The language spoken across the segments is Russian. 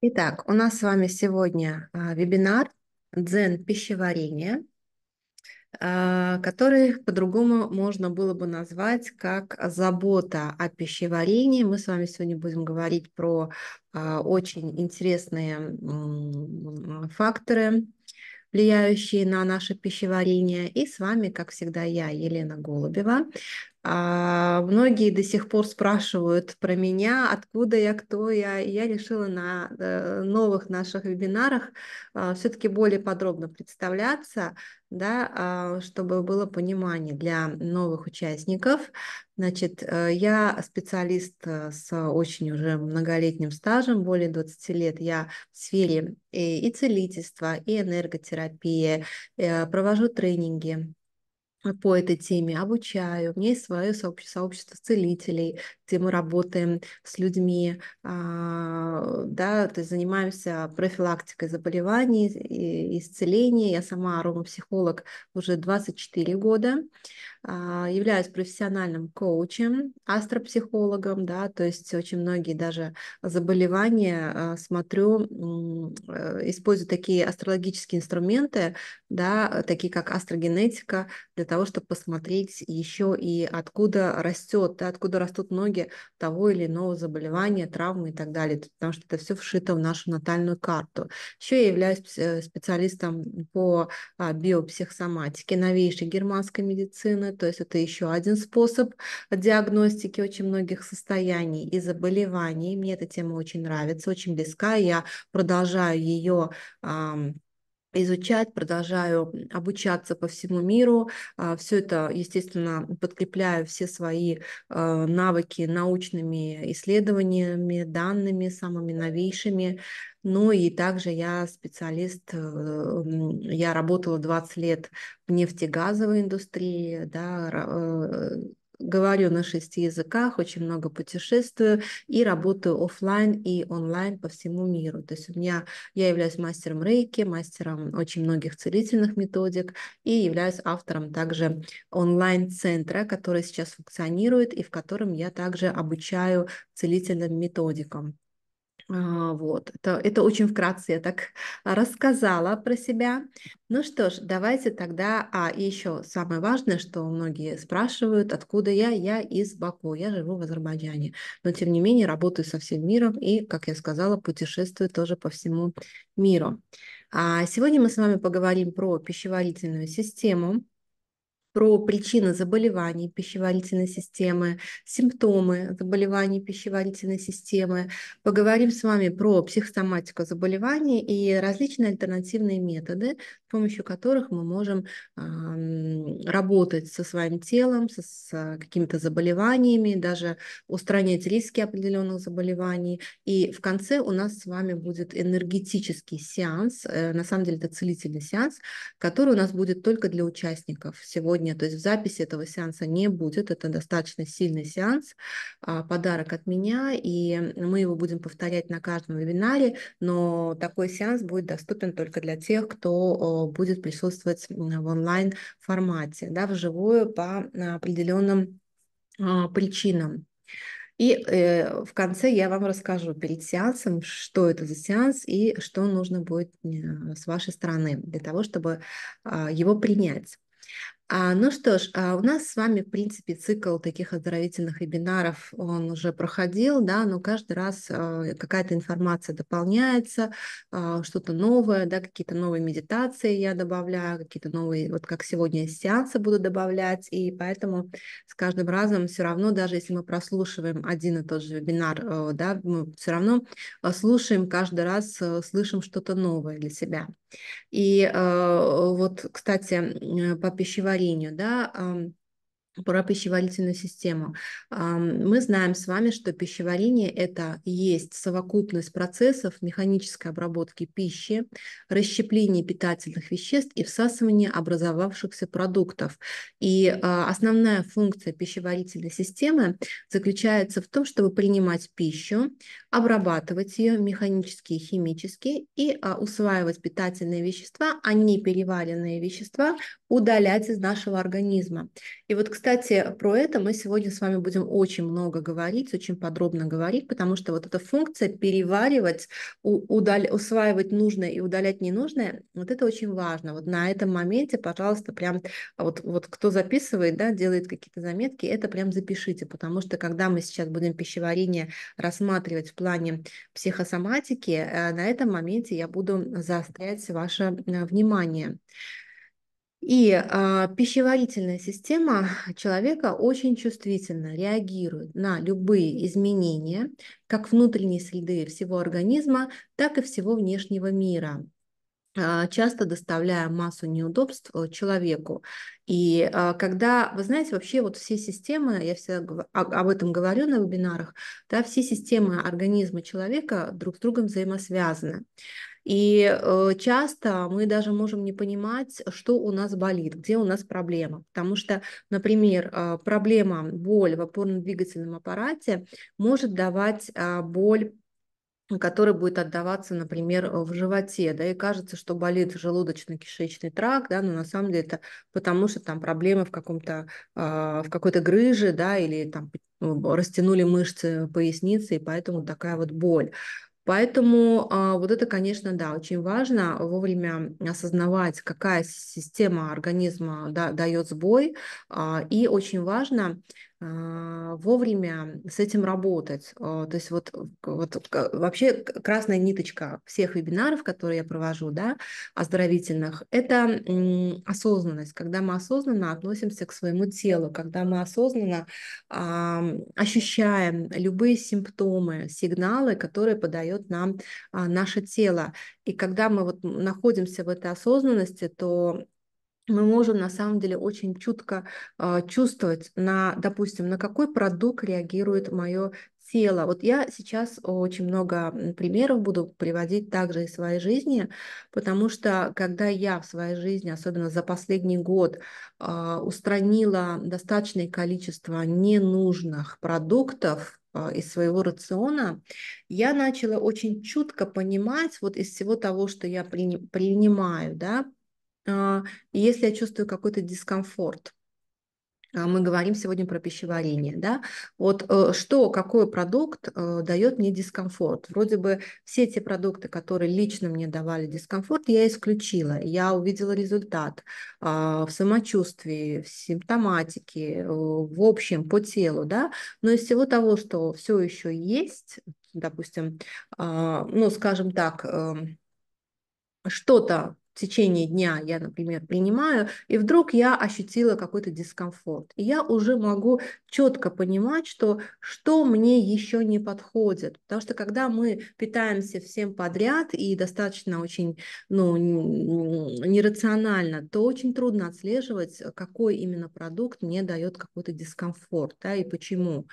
Итак, у нас с вами сегодня а, вебинар «Дзен пищеварения», а, который по-другому можно было бы назвать как «Забота о пищеварении». Мы с вами сегодня будем говорить про а, очень интересные факторы, влияющие на наше пищеварение. И с вами, как всегда, я, Елена Голубева, а, многие до сих пор спрашивают про меня, откуда я, кто я. И я решила на э, новых наших вебинарах а, все-таки более подробно представляться, да, а, чтобы было понимание для новых участников. Значит, э, я специалист э, с очень уже многолетним стажем, более 20 лет. Я в сфере и целительства, и энерготерапии, провожу тренинги по этой теме, обучаю. У меня есть свое сообщество, сообщество целителей, ты, мы работаем с людьми, а, да, то есть занимаемся профилактикой заболеваний, исцелением. Я сама аромапсихолог уже 24 года, а, являюсь профессиональным коучем, астропсихологом, да, то есть очень многие даже заболевания а, смотрю, э, использую такие астрологические инструменты, да, такие как астрогенетика, для того, чтобы посмотреть еще и откуда растет, да, откуда растут ноги диагнозе того или иного заболевания, травмы и так далее, потому что это все вшито в нашу натальную карту. Еще я являюсь э, специалистом по а, биопсихосоматике новейшей германской медицины, то есть это еще один способ диагностики очень многих состояний и заболеваний. Мне эта тема очень нравится, очень близка, я продолжаю ее изучать, продолжаю обучаться по всему миру. А, все это, естественно, подкрепляю все свои а, навыки научными исследованиями, данными самыми новейшими. Ну и также я специалист, э, я работала 20 лет в нефтегазовой индустрии, да, э, говорю на шести языках, очень много путешествую и работаю офлайн и онлайн по всему миру. То есть у меня я являюсь мастером рейки, мастером очень многих целительных методик и являюсь автором также онлайн-центра, который сейчас функционирует и в котором я также обучаю целительным методикам. А, вот, это, это очень вкратце я так рассказала про себя. Ну что ж, давайте тогда... А, еще самое важное, что многие спрашивают, откуда я? Я из Баку, я живу в Азербайджане. Но, тем не менее, работаю со всем миром и, как я сказала, путешествую тоже по всему миру. А сегодня мы с вами поговорим про пищеварительную систему, про причины заболеваний пищеварительной системы, симптомы заболеваний пищеварительной системы. Поговорим с вами про психосоматику заболеваний и различные альтернативные методы, с помощью которых мы можем работать со своим телом, со, с какими-то заболеваниями, даже устранять риски определенных заболеваний. И в конце у нас с вами будет энергетический сеанс, э, на самом деле это целительный сеанс, который у нас будет только для участников сегодня, то есть в записи этого сеанса не будет, это достаточно сильный сеанс, а, подарок от меня, и мы его будем повторять на каждом вебинаре, но такой сеанс будет доступен только для тех, кто будет присутствовать в онлайн-формате, да, вживую по а, определенным а, причинам. И э, в конце я вам расскажу перед сеансом, что это за сеанс и что нужно будет с вашей стороны для того, чтобы э, его принять. А, ну что ж, а у нас с вами, в принципе, цикл таких оздоровительных вебинаров, он уже проходил, да, но каждый раз а, какая-то информация дополняется, а, что-то новое, да, какие-то новые медитации я добавляю, какие-то новые, вот как сегодня сеансы буду добавлять, и поэтому с каждым разом все равно, даже если мы прослушиваем один и тот же вебинар, э, да, мы все равно э, слушаем каждый раз, слышим что-то новое для себя. И вот, кстати, по пищевой пищеварению, да, про пищеварительную систему. Мы знаем с вами, что пищеварение – это есть совокупность процессов механической обработки пищи, расщепления питательных веществ и всасывания образовавшихся продуктов. И а, основная функция пищеварительной системы заключается в том, чтобы принимать пищу, обрабатывать ее механически и химически и а, усваивать питательные вещества, а не переваренные вещества удалять из нашего организма. И вот, кстати, про это мы сегодня с вами будем очень много говорить, очень подробно говорить, потому что вот эта функция переваривать, удаль... усваивать нужное и удалять ненужное, вот это очень важно. Вот на этом моменте, пожалуйста, прям вот, вот кто записывает, да, делает какие-то заметки, это прям запишите, потому что когда мы сейчас будем пищеварение рассматривать в плане психосоматики, э, на этом моменте я буду заострять ваше э, внимание. И э, пищеварительная система человека очень чувствительно реагирует на любые изменения как внутренней среды всего организма, так и всего внешнего мира а, часто доставляя массу неудобств э, человеку. И а, когда, вы знаете, вообще вот все системы, я всегда об этом говорю на вебинарах, да, все системы организма человека друг с другом взаимосвязаны. И э, часто мы даже можем не понимать, что у нас болит, где у нас проблема. Потому что, например, э, проблема боль в опорно-двигательном аппарате может давать а, боль который будет отдаваться, например, э, в животе, да, и кажется, что болит желудочно-кишечный тракт, да, но на самом деле это потому, что там проблемы в каком-то, а, в какой-то грыже, да, или там растянули мышцы поясницы, и поэтому такая вот боль. Поэтому а, вот это, конечно, да, очень важно вовремя осознавать, какая система организма дает сбой. А, и очень важно а, вовремя с этим работать. А, то есть вот, вот вообще красная ниточка всех вебинаров, которые я провожу, да, оздоровительных, это осознанность, когда мы осознанно относимся к своему телу, когда мы осознанно а, ощущаем любые симптомы, сигналы, которые подает нам наше тело. И когда мы вот находимся в этой осознанности, то мы можем на самом деле очень чутко э, чувствовать, на, допустим, на какой продукт реагирует мое тело. Вот я сейчас очень много примеров буду приводить также из своей жизни, потому что когда я в своей жизни, особенно за последний год, э, устранила достаточное количество ненужных продуктов, а, из своего рациона, я начала очень чутко понимать вот из всего того, что я при, принимаю, да, а, если я чувствую какой-то дискомфорт, а, мы говорим сегодня про пищеварение, да, вот э, что, какой продукт э, дает мне дискомфорт. Вроде бы все те продукты, которые лично мне давали дискомфорт, я исключила, я увидела результат а, в самочувствии, в симптоматике, э, в общем, по телу, да, но из всего того, что все еще есть, допустим, ну, скажем так, эм, что-то в течение дня я, например, принимаю, и вдруг я ощутила какой-то дискомфорт. И я уже могу четко понимать, что что мне еще не подходит. Потому что когда мы питаемся всем подряд и достаточно очень ну, нерационально, то очень трудно отслеживать, какой именно продукт мне дает какой-то дискомфорт да, и почему.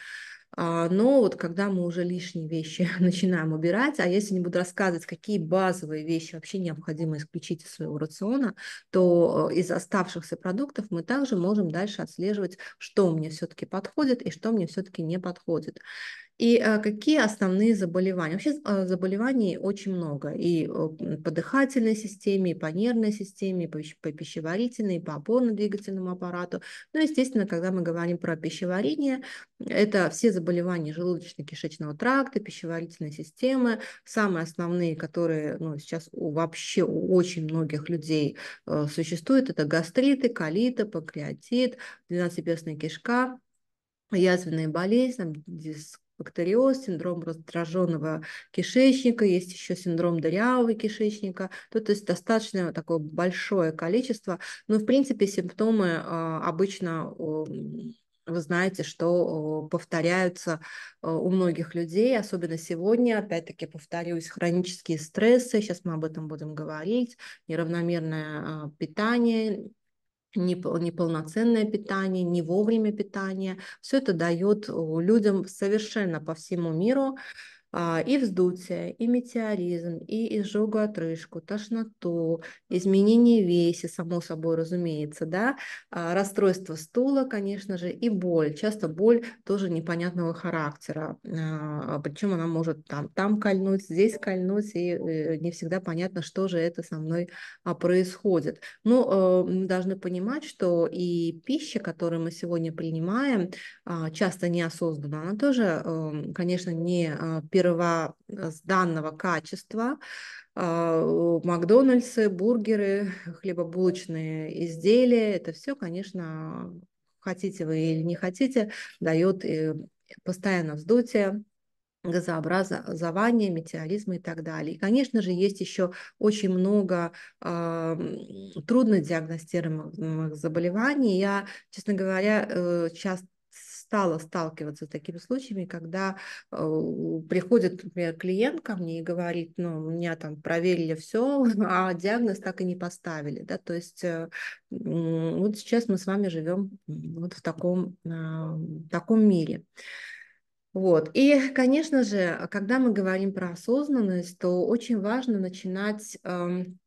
А, но вот когда мы уже лишние вещи начинаем убирать, а если не буду рассказывать, какие базовые вещи вообще необходимо исключить из своего рациона, то э, из оставшихся продуктов мы также можем дальше отслеживать, что мне все-таки подходит и что мне все-таки не подходит. И э, какие основные заболевания? Вообще э, заболеваний очень много. И э, по дыхательной системе, и по нервной системе, и по пищеварительной, и по опорно-двигательному аппарату. Ну, естественно, когда мы говорим про пищеварение, это все заболевания желудочно-кишечного тракта, пищеварительной системы, самые основные, которые ну, сейчас вообще у очень многих людей существуют, это гастриты, колиты, панкреатит, двенадцатиперстная кишка, язвенные болезни, там, диск бактериоз, синдром раздраженного кишечника, есть еще синдром дырявого кишечника, то, ну, то есть достаточно такое большое количество, но ну, в принципе симптомы а, обычно вы знаете, что повторяются а, у многих людей, особенно сегодня, опять-таки повторюсь, хронические стрессы, сейчас мы об этом будем говорить, неравномерное а, питание, неполноценное питание, не вовремя питание. Все это дает э, людям совершенно по всему миру а, и вздутие, и метеоризм, и изжогу отрыжку, тошноту, изменение веса, само собой разумеется, да, а, расстройство стула, конечно же, и боль. Часто боль тоже непонятного характера, а, причем она может там, там кольнуть, здесь кольнуть, и э, не всегда понятно, что же это со мной происходит. Но э, мы должны понимать, что и пища, которую мы сегодня принимаем, часто неосознанно, она тоже, эм, конечно, не первая дерева э, с данного качества, а, Макдональдсы, бургеры, хлебобулочные изделия, это все, конечно, хотите вы или не хотите, дает э, постоянно вздутие, газообразование, метеоризма и так далее. И, конечно же, есть еще очень много э, а, трудно диагностируемых заболеваний. Я, честно говоря, э, часто стала сталкиваться с такими случаями, когда э, приходит, например, клиент ко мне и говорит, ну, меня там проверили все, а диагноз так и не поставили, да, то есть э, вот сейчас мы с вами живем вот в таком, э, таком мире. Вот. И, конечно же, когда мы говорим про осознанность, то очень важно начинать эм,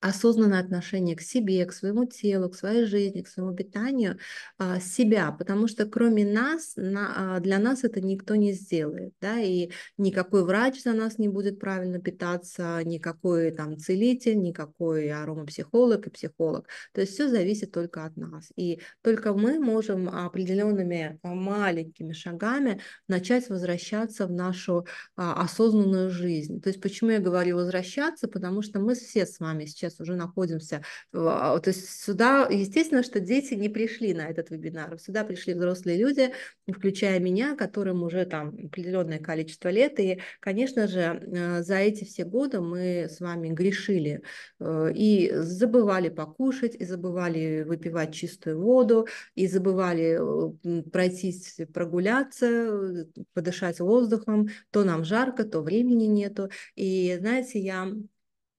осознанное отношение к себе, к своему телу, к своей жизни, к своему питанию, а, себя, потому что кроме нас, а, для нас это никто не сделает, да, и никакой врач за нас не будет правильно питаться, никакой там целитель, никакой аромапсихолог и психолог, то есть все зависит только от нас, и только мы можем определенными а, маленькими шагами начать возвращаться в нашу осознанную жизнь, то есть почему я говорю возвращаться, потому что мы все с вами сейчас сейчас уже находимся. А, то есть сюда, естественно, что дети не пришли на этот вебинар, сюда пришли взрослые люди, включая меня, которым уже там определенное количество лет, и, конечно же, э, за эти все годы мы с вами грешили э, и забывали покушать, и забывали выпивать чистую воду, и забывали э, пройтись, прогуляться, подышать воздухом, то нам жарко, то времени нету. И, знаете, я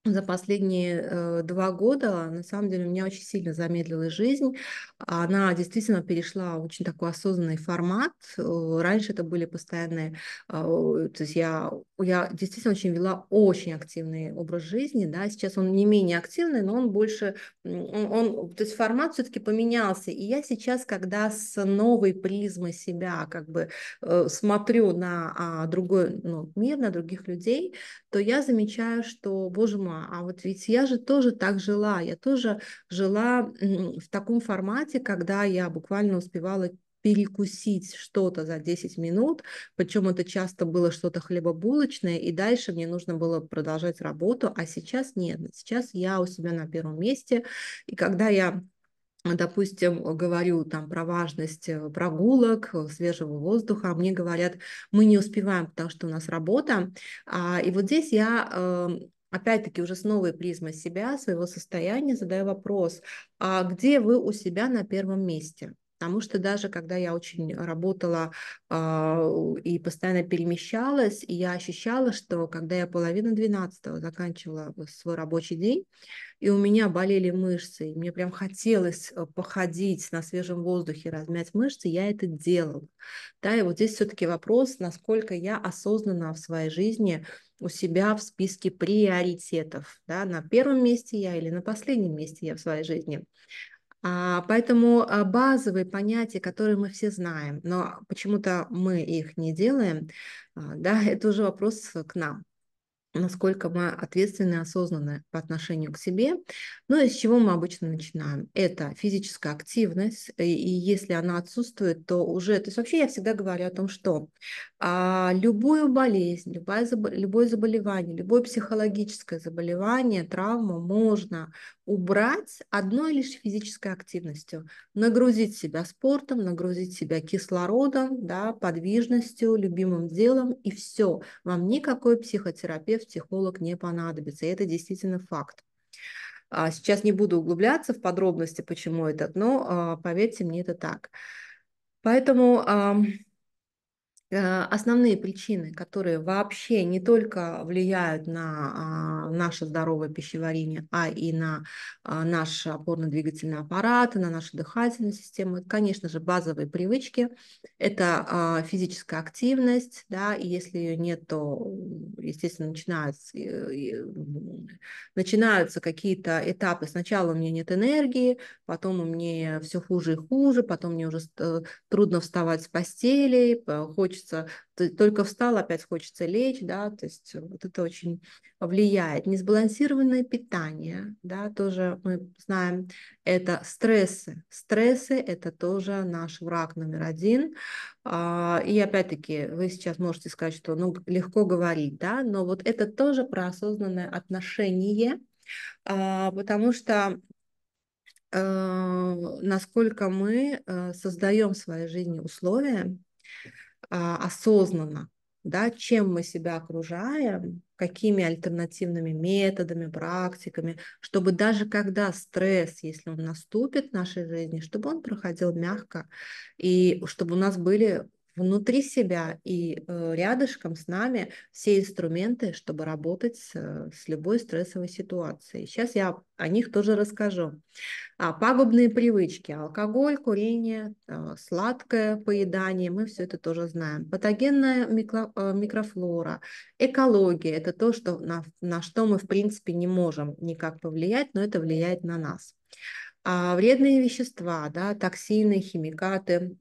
за последние э, два года, на самом деле, у меня очень сильно замедлилась жизнь. Она действительно перешла в очень такой осознанный формат. Раньше это были постоянные... А, то есть я, я действительно очень вела очень активный образ жизни. Да? Сейчас он не менее активный, но он больше... Он, он, то есть формат все-таки поменялся. И я сейчас, когда с новой призмы себя как бы э, смотрю на а, другой ну, мир, на других людей, то я замечаю, что, боже мой, дома, а вот ведь я же тоже так жила, я тоже жила в таком формате, когда я буквально успевала перекусить что-то за 10 минут, причем это часто было что-то хлебобулочное, и дальше мне нужно было продолжать работу, а сейчас нет, сейчас я у себя на первом месте, и когда я допустим, говорю там про важность э, прогулок, э, свежего воздуха, а мне говорят, мы не успеваем, потому что у нас работа. а И вот здесь я эм, опять-таки уже с новой призмой себя, своего состояния, задаю вопрос, а где вы у себя на первом месте? Потому что даже когда я очень работала э, и постоянно перемещалась, я ощущала, что когда я половину двенадцатого заканчивала свой рабочий день, и у меня болели мышцы, и мне прям хотелось э, походить на свежем воздухе, размять мышцы, я это делала. Да, и вот здесь все-таки вопрос, насколько я осознанно в своей жизни у себя в списке приоритетов, да, на первом месте я или на последнем месте я в своей жизни. А, поэтому а, базовые понятия, которые мы все знаем, но почему-то мы их не делаем, а, да, это уже вопрос к нам насколько мы ответственны и осознанны по отношению к себе. Ну и с чего мы обычно начинаем? Это физическая активность, и если она отсутствует, то уже... То есть вообще я всегда говорю о том, что а, любую болезнь, любое, забо... любое заболевание, любое психологическое заболевание, травму можно убрать одной лишь физической активностью. Нагрузить себя спортом, нагрузить себя кислородом, да, подвижностью, любимым делом, и все. Вам никакой психотерапевт, психолог не понадобится. И это действительно факт. А, сейчас не буду углубляться в подробности, почему это, но а, поверьте мне, это так. Поэтому Э, основные причины, которые вообще не только влияют на а, наше здоровое пищеварение, а и на а, наш опорно-двигательный аппарат, на нашу дыхательную систему, это, конечно же, базовые привычки, это а, физическая активность, да, и если ее нет, то, естественно, начинаются, начинаются какие-то этапы. Сначала у меня нет энергии, потом у меня все хуже и хуже, потом мне уже трудно вставать с постели, хочется хочется, только встал, опять хочется лечь, да, то есть вот это очень влияет. Несбалансированное питание, да, тоже мы знаем, это стрессы. Стрессы – это тоже наш враг номер один. А, и опять-таки вы сейчас можете сказать, что ну, легко говорить, да, но вот это тоже про осознанное отношение, а, потому что э, насколько мы э, создаем в своей жизни условия, а, осознанно, да, чем мы себя окружаем, какими альтернативными методами, практиками, чтобы даже когда стресс, если он наступит в нашей жизни, чтобы он проходил мягко, и чтобы у нас были внутри себя и э, рядышком с нами все инструменты, чтобы работать с, э, с любой стрессовой ситуацией. Сейчас я о них тоже расскажу. А, пагубные привычки, алкоголь, курение, а, сладкое поедание, мы все это тоже знаем. Патогенная микро, э, микрофлора, экология – это то, что, на, на что мы, в принципе, не можем никак повлиять, но это влияет на нас. А вредные вещества, да, токсины, химикаты,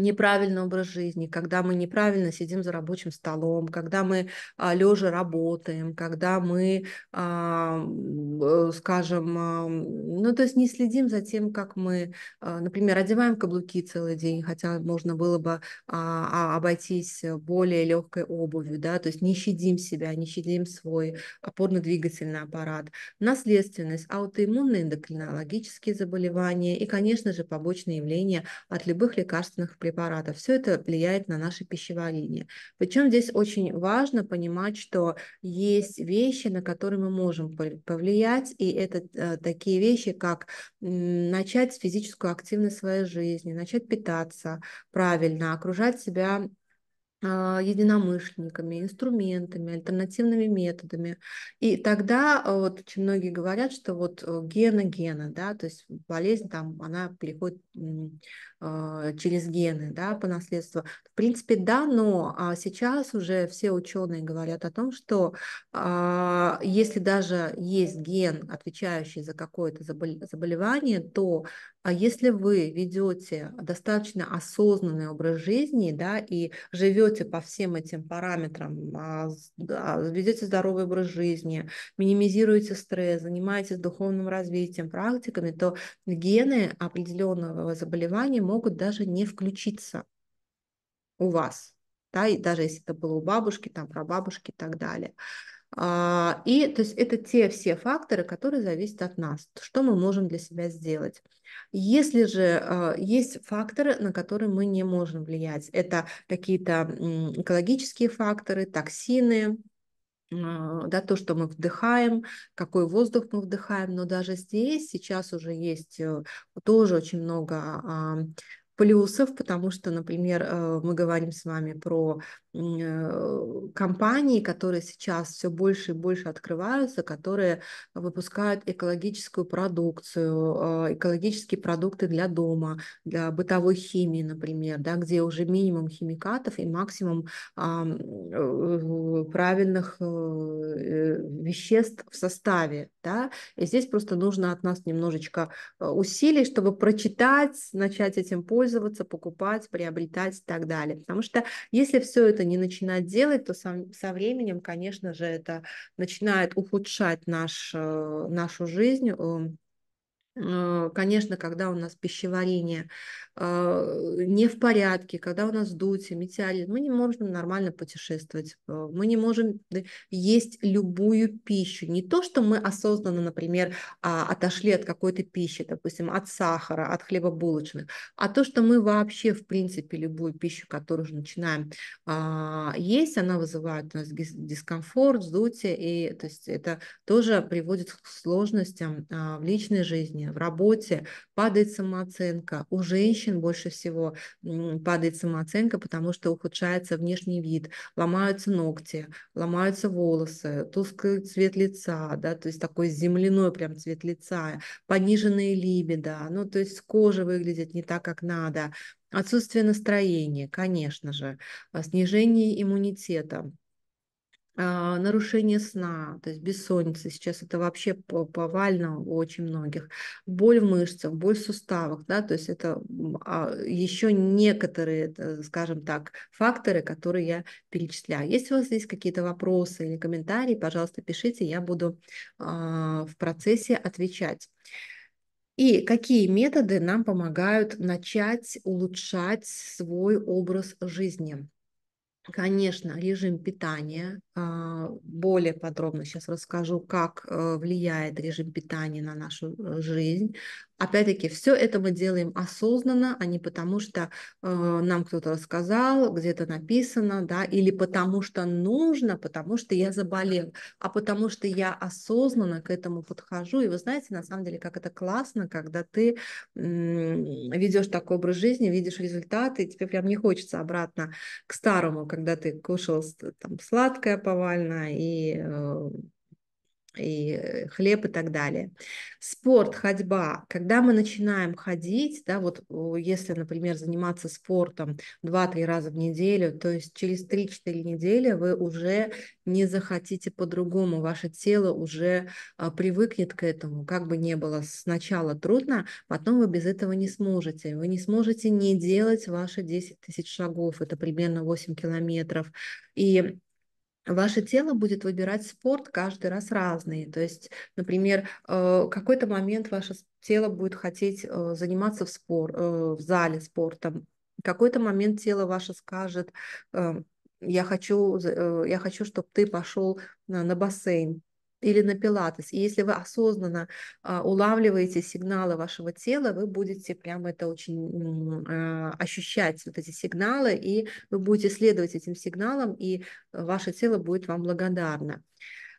неправильный образ жизни, когда мы неправильно сидим за рабочим столом, когда мы а, лежа работаем, когда мы, а, э, скажем, а, ну то есть не следим за тем, как мы, а, например, одеваем каблуки целый день, хотя можно было бы а, а обойтись э, более легкой обувью, да, то есть не щадим себя, не щадим свой опорно-двигательный аппарат, наследственность, аутоиммунные эндокринологические заболевания и, конечно же, побочные явления от любых лекарственных препаратов препаратов. Все это влияет на наше пищеварение. Причем здесь очень важно понимать, что есть вещи, на которые мы можем повлиять, и это э, такие вещи, как начать физическую активность своей жизни, начать питаться правильно, окружать себя а, единомышленниками, инструментами, альтернативными методами. И тогда э, вот очень многие говорят, что вот гена э, гена, да, то есть болезнь там, она переходит Э, через гены, да, по наследству. В принципе, да, но а, сейчас уже все ученые говорят о том, что а, если даже есть ген, отвечающий за какое-то заболевание, то а если вы ведете достаточно осознанный образ жизни, да, и живете по всем этим параметрам, ведете здоровый образ жизни, минимизируете стресс, занимаетесь духовным развитием, практиками, то гены определенного заболевания могут даже не включиться у вас, да, и даже если это было у бабушки, там, про бабушки и так далее. А, и то есть это те все факторы, которые зависят от нас, что мы можем для себя сделать. Если же а, есть факторы, на которые мы не можем влиять, это какие-то экологические факторы, токсины, а, да, то, что мы вдыхаем, какой воздух мы вдыхаем, но даже здесь сейчас уже есть э, тоже очень много а, плюсов, потому что, например, э, мы говорим с вами про Э, компаний, которые сейчас все больше и больше открываются, которые выпускают экологическую продукцию, э, экологические продукты для дома, для бытовой химии, например, да, где уже минимум химикатов и максимум а, э, правильных веществ в составе. Да? И здесь просто нужно от нас немножечко усилий, чтобы прочитать, начать этим пользоваться, покупать, приобретать и так далее. Потому что если все это не начинать делать, то со, со временем, конечно же, это начинает ухудшать наш, э, нашу жизнь, эм, Э, конечно, когда у нас пищеварение э, не в порядке, когда у нас дути, метеорит, мы не можем нормально путешествовать, э, мы не можем есть любую пищу. Не то, что мы осознанно, например, а, отошли от какой-то пищи, допустим, от сахара, от хлебобулочных, а то, что мы вообще, в принципе, любую пищу, которую уже начинаем а, есть, она вызывает у нас дискомфорт, сдутие, и то есть это тоже приводит к сложностям а, в личной жизни, в работе падает самооценка. У женщин больше всего падает самооценка, потому что ухудшается внешний вид, ломаются ногти, ломаются волосы, тусклый цвет лица, да, то есть такой земляной прям цвет лица, пониженные либидо, ну то есть кожа выглядит не так, как надо, отсутствие настроения, конечно же, снижение иммунитета, а, нарушение сна, то есть бессонница, сейчас это вообще повально у очень многих, боль в мышцах, боль в суставах, да, то есть это а, еще некоторые, скажем так, факторы, которые я перечисляю. Если у вас есть какие-то вопросы или комментарии, пожалуйста, пишите, я буду а, в процессе отвечать. И какие методы нам помогают начать улучшать свой образ жизни? Конечно, режим питания. А, более подробно сейчас расскажу, как э, влияет режим питания на нашу э, жизнь. Опять-таки, все это мы делаем осознанно, а не потому, что э, нам кто-то рассказал, где-то написано, да, или потому что нужно, потому что я заболел, а потому что я осознанно к этому подхожу. И вы знаете, на самом деле, как это классно, когда ты ведешь такой образ жизни, видишь результаты, и тебе прям не хочется обратно к старому, когда ты кушал там, сладкое повально и э, и э, хлеб и так далее. Спорт, ходьба. Когда мы начинаем ходить, да, вот если, например, заниматься спортом 2-3 раза в неделю, то есть через 3-4 недели вы уже не захотите по-другому, ваше тело уже а, привыкнет к этому. Как бы ни было сначала трудно, потом вы без этого не сможете. Вы не сможете не делать ваши 10 тысяч шагов, это примерно 8 километров. И Ваше тело будет выбирать спорт каждый раз разный. То есть, например, э, какой-то момент ваше тело будет хотеть э, заниматься в, спор, э, в зале спортом. Какой-то момент тело ваше скажет, я хочу, я хочу, чтобы ты пошел на бассейн или на пилатес. И если вы осознанно а, улавливаете сигналы вашего тела, вы будете прямо это очень а, ощущать, вот эти сигналы, и вы будете следовать этим сигналам, и ваше тело будет вам благодарно.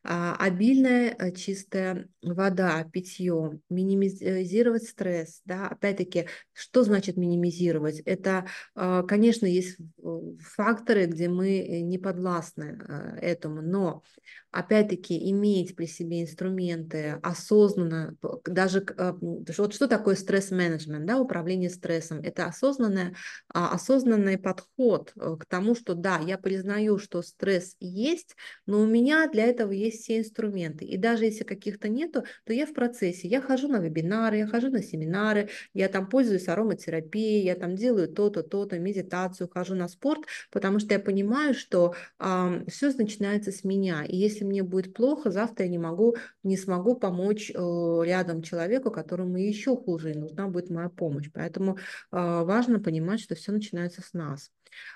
А, обильная э, чистая вода, питье, минимизировать стресс. Да? Опять-таки, что значит минимизировать? Это, а, конечно, есть э, факторы, где мы э, не подвластны этому, но опять-таки иметь при себе инструменты осознанно, даже а, вот что такое стресс-менеджмент, да, управление стрессом, это осознанное, а, осознанный подход э, к тому, что да, я признаю, что стресс есть, но у меня для этого есть все инструменты, и даже если каких-то нету, то я в процессе, я хожу на вебинары, я хожу на семинары, я там пользуюсь ароматерапией, я там делаю то-то, то-то, медитацию, хожу на спорт, потому что я понимаю, что э, все начинается с меня, и если если мне будет плохо, завтра я не могу, не смогу помочь э, рядом человеку, которому еще хуже, и нужна будет моя помощь. Поэтому а, важно понимать, что все начинается с нас.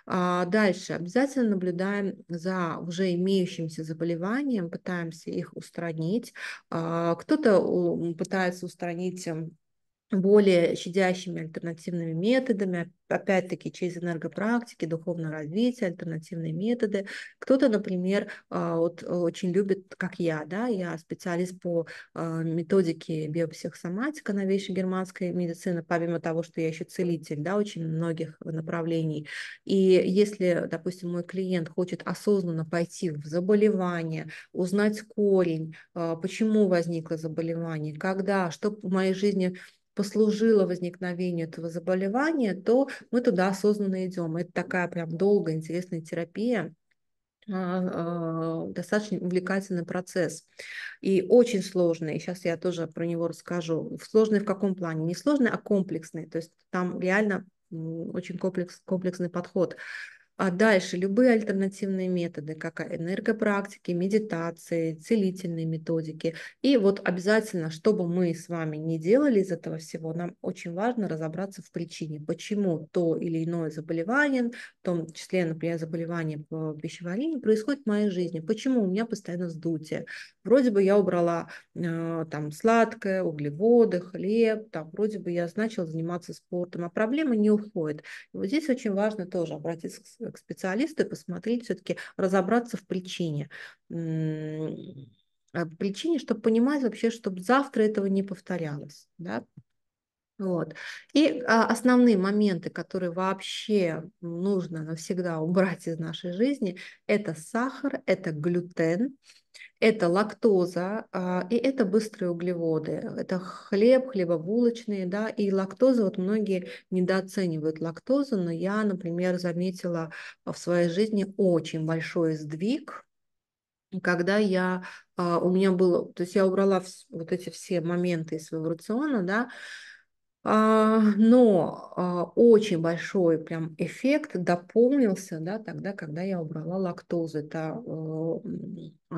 А, дальше обязательно наблюдаем за уже имеющимся заболеванием, пытаемся их устранить. А, кто-то э, пытается устранить эм, более щадящими альтернативными методами, опять-таки через энергопрактики, духовное развитие, альтернативные методы. Кто-то, например, а, вот э, очень любит, как я, да, я специалист по а, методике биопсихосоматика новейшей германской медицины, помимо того, что я еще целитель, да, очень многих направлений. И если, допустим, мой клиент хочет осознанно пойти в заболевание, узнать корень, а, почему возникло заболевание, когда, что в моей жизни послужило возникновению этого заболевания, то мы туда осознанно идем. Это такая прям долгая, интересная терапия а, а, достаточно увлекательный процесс и очень сложный. Сейчас я тоже про него расскажу. Сложный в каком плане? Не сложный, а комплексный. То есть там реально очень комплекс, комплексный подход. А дальше любые альтернативные методы, как энергопрактики, медитации, целительные методики. И вот обязательно, чтобы мы с вами не делали из этого всего, нам очень важно разобраться в причине, почему то или иное заболевание, в том числе, например, заболевание по пищеварению, происходит в моей жизни, почему у меня постоянно сдутие. Вроде бы я убрала э, там сладкое, углеводы, хлеб, там, вроде бы я начала заниматься спортом, а проблема не уходит. И вот здесь очень важно тоже обратиться к Э, к специалисту и посмотреть все-таки, разобраться в причине. А в причине, чтобы понимать вообще, чтобы завтра этого не повторялось. Да? Вот. И а, основные моменты, которые вообще нужно навсегда убрать из нашей жизни, это сахар, это глютен, это лактоза а, и это быстрые углеводы. Это хлеб, хлебобулочные, да, и лактоза. Вот многие недооценивают лактозу, но я, например, заметила в своей жизни очень большой сдвиг когда я, а, у меня было, то есть я убрала вот эти все моменты из своего рациона, да, а, но а, очень большой прям эффект дополнился да, тогда, когда я убрала лактозу. Это э,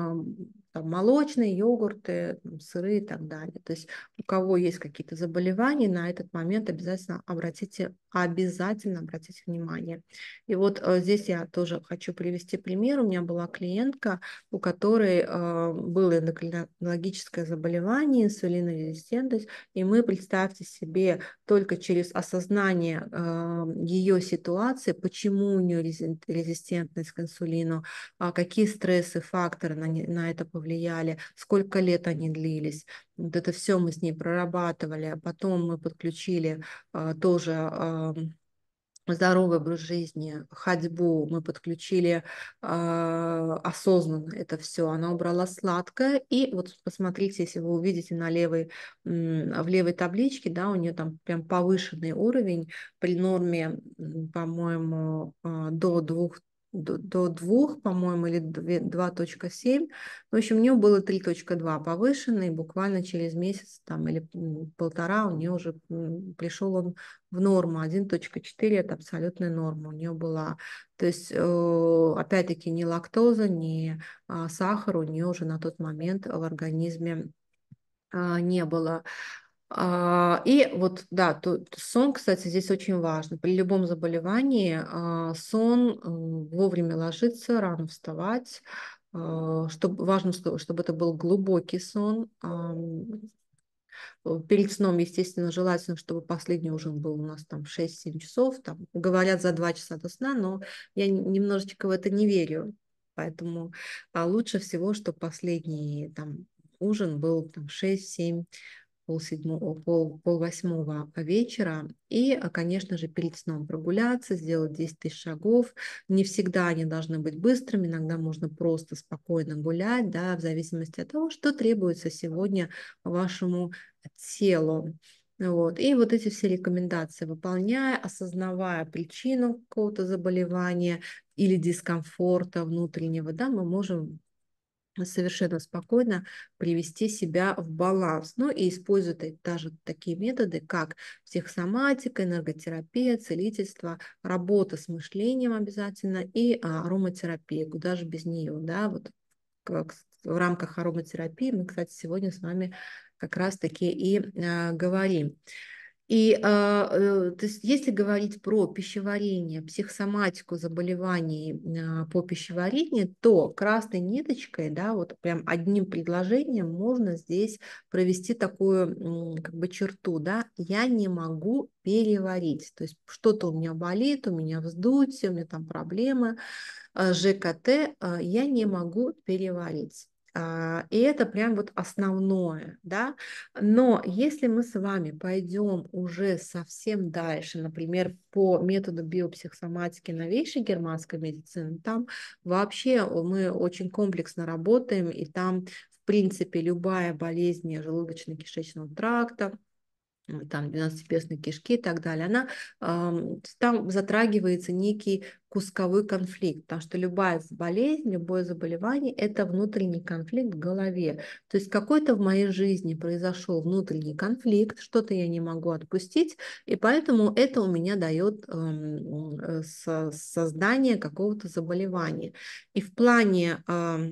там, молочные, йогурты, там, сыры и так далее. То есть у кого есть какие-то заболевания, на этот момент обязательно обратите, обязательно обратите внимание. И вот э, здесь я тоже хочу привести пример. У меня была клиентка, у которой э, было эндокринологическое заболевание, инсулинорезистентность, и мы, представьте себе, только через осознание э, ее ситуации, почему у нее резистентность к инсулину, э, какие стрессы, факторы на, на это повлияли, повлияли, сколько лет они длились. Вот это все мы с ней прорабатывали. А потом мы подключили э, тоже э, здоровый образ жизни, ходьбу, мы подключили э, осознанно это все. Она убрала сладкое. И вот посмотрите, если вы увидите на левой, в левой табличке, да, у нее там прям повышенный уровень при норме, по-моему, э, до двух до, до 2, по-моему, или 2.7. В общем, у нее было 3.2 повышено, и буквально через месяц там, или полтора у нее уже пришел он в норму. 1.4 – это абсолютная норма у нее была. То есть, э, опять-таки, ни лактоза, ни а, сахар у нее уже на тот момент в организме а, не было. А, и вот, да, то, сон, кстати, здесь очень важно. При любом заболевании а, сон вовремя ложиться, рано вставать. А, чтобы, важно, чтобы это был глубокий сон. Перед сном, естественно, желательно, чтобы последний ужин был у нас там 6-7 часов. Там, говорят за 2 часа до сна, но я немножечко в это не верю. Поэтому лучше всего, чтобы последний там, ужин был там 6-7 пол, седьмого, пол, пол восьмого вечера. И, а, конечно же, перед сном прогуляться, сделать 10 тысяч шагов. Не всегда они должны быть быстрыми, иногда можно просто спокойно гулять, да, в зависимости от того, что требуется сегодня вашему телу. Вот. И вот эти все рекомендации, выполняя, осознавая причину какого-то заболевания или дискомфорта внутреннего, да, мы можем совершенно спокойно привести себя в баланс. Ну и использовать даже такие методы, как психосоматика, энерготерапия, целительство, работа с мышлением обязательно и ароматерапия, куда же без нее, да, вот в рамках ароматерапии мы, кстати, сегодня с вами как раз-таки и э, говорим. И а, э, то есть, если говорить про пищеварение, психосоматику заболеваний а, по пищеварению, то красной ниточкой, да, вот прям одним предложением можно здесь провести такую как бы черту, да, я не могу переварить, то есть что-то у меня болит, у меня вздутие, у меня там проблемы, а, ЖКТ, я не могу переварить. А, и это прям вот основное, да. Но если мы с вами пойдем уже совсем дальше, например, по методу биопсихосоматики новейшей германской медицины, там вообще мы очень комплексно работаем, и там, в принципе, любая болезнь желудочно-кишечного тракта, Э, там 12-перстной кишки и так далее, она, э, там затрагивается некий кусковой конфликт, потому что любая болезнь, любое заболевание – это внутренний конфликт в голове. То есть какой-то в моей жизни произошел внутренний конфликт, что-то я не могу отпустить, и поэтому это у меня дает эм, э, создание какого-то заболевания. И в плане э,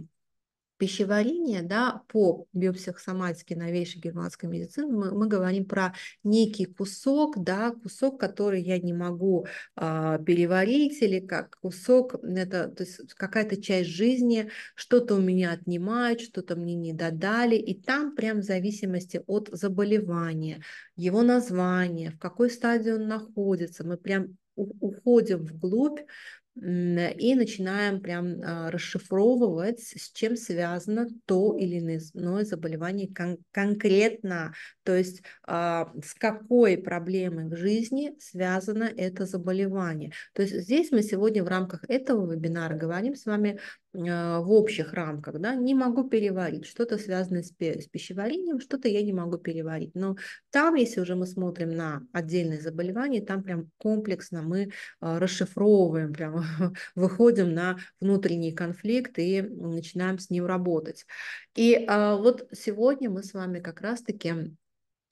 пищеварения, да, по биопсихосоматике новейшей германской медицины мы, мы говорим про некий кусок, да, кусок, который я не могу э, переварить или как кусок, это какая-то часть жизни, что-то у меня отнимают, что-то мне не додали, и там прям в зависимости от заболевания, его названия, в какой стадии он находится, мы прям уходим вглубь и начинаем прям а, расшифровывать, с чем связано то или иное заболевание кон- конкретно, то есть а, с какой проблемой в жизни связано это заболевание. То есть здесь мы сегодня в рамках этого вебинара говорим с вами а, в общих рамках, да, не могу переварить, что-то связано с, с пищеварением, что-то я не могу переварить. Но там, если уже мы смотрим на отдельные заболевания, там прям комплексно мы а, расшифровываем, прям выходим на внутренний конфликт и начинаем с ним работать. И а, вот сегодня мы с вами как раз-таки